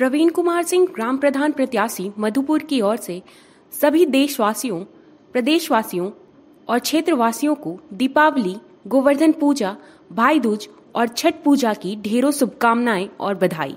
प्रवीण कुमार सिंह ग्राम प्रधान प्रत्याशी मधुपुर की ओर से सभी देशवासियों प्रदेशवासियों और क्षेत्रवासियों को दीपावली गोवर्धन पूजा भाई दूज और छठ पूजा की ढेरों शुभकामनाएं और बधाई